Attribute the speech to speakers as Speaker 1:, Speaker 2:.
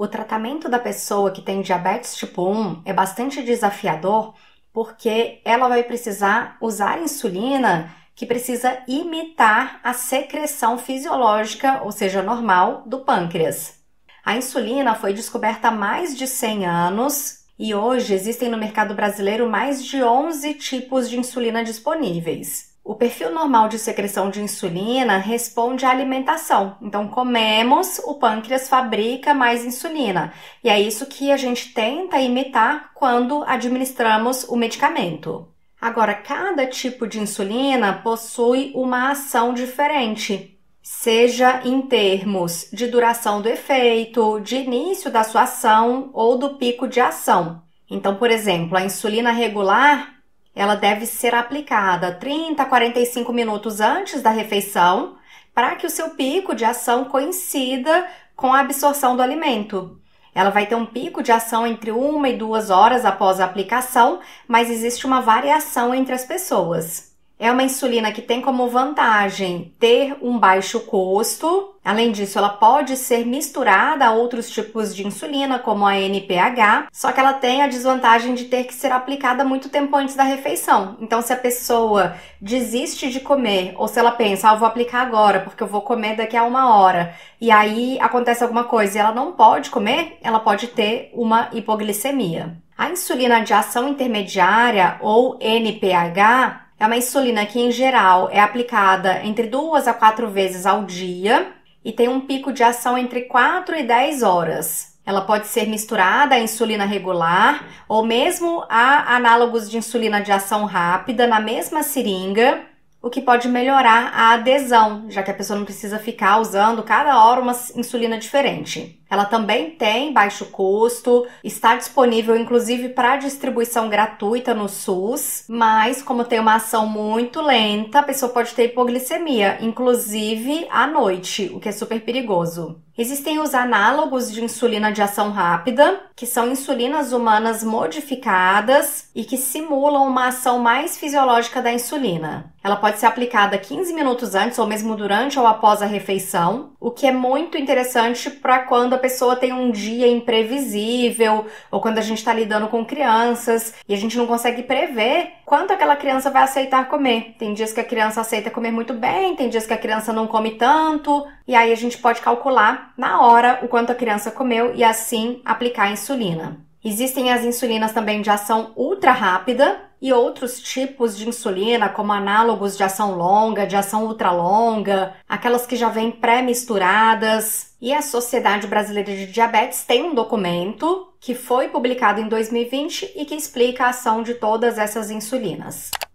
Speaker 1: O tratamento da pessoa que tem diabetes tipo 1 é bastante desafiador porque ela vai precisar usar insulina que precisa imitar a secreção fisiológica, ou seja, normal, do pâncreas. A insulina foi descoberta há mais de 100 anos e hoje existem no mercado brasileiro mais de 11 tipos de insulina disponíveis. O perfil normal de secreção de insulina responde à alimentação. Então, comemos, o pâncreas fabrica mais insulina. E é isso que a gente tenta imitar quando administramos o medicamento. Agora, cada tipo de insulina possui uma ação diferente, seja em termos de duração do efeito, de início da sua ação ou do pico de ação. Então, por exemplo, a insulina regular ela deve ser aplicada 30 a 45 minutos antes da refeição, para que o seu pico de ação coincida com a absorção do alimento. Ela vai ter um pico de ação entre uma e duas horas após a aplicação, mas existe uma variação entre as pessoas. É uma insulina que tem como vantagem ter um baixo custo. Além disso, ela pode ser misturada a outros tipos de insulina, como a NPH, só que ela tem a desvantagem de ter que ser aplicada muito tempo antes da refeição. Então, se a pessoa desiste de comer, ou se ela pensa, ah, eu vou aplicar agora, porque eu vou comer daqui a uma hora, e aí acontece alguma coisa e ela não pode comer, ela pode ter uma hipoglicemia. A insulina de ação intermediária, ou NPH, é uma insulina que, em geral, é aplicada entre duas a quatro vezes ao dia e tem um pico de ação entre 4 e 10 horas. Ela pode ser misturada à insulina regular ou mesmo a análogos de insulina de ação rápida na mesma seringa, o que pode melhorar a adesão, já que a pessoa não precisa ficar usando cada hora uma insulina diferente. Ela também tem baixo custo, está disponível inclusive para distribuição gratuita no SUS, mas como tem uma ação muito lenta, a pessoa pode ter hipoglicemia, inclusive à noite, o que é super perigoso. Existem os análogos de insulina de ação rápida, que são insulinas humanas modificadas e que simulam uma ação mais fisiológica da insulina. Ela pode ser aplicada 15 minutos antes ou mesmo durante ou após a refeição, o que é muito interessante para quando a pessoa tem um dia imprevisível, ou quando a gente está lidando com crianças e a gente não consegue prever quanto aquela criança vai aceitar comer. Tem dias que a criança aceita comer muito bem, tem dias que a criança não come tanto, e aí a gente pode calcular na hora o quanto a criança comeu e assim aplicar a insulina. Existem as insulinas também de ação ultra rápida e outros tipos de insulina, como análogos de ação longa, de ação ultra-longa, aquelas que já vêm pré-misturadas. E a Sociedade Brasileira de Diabetes tem um documento que foi publicado em 2020 e que explica a ação de todas essas insulinas.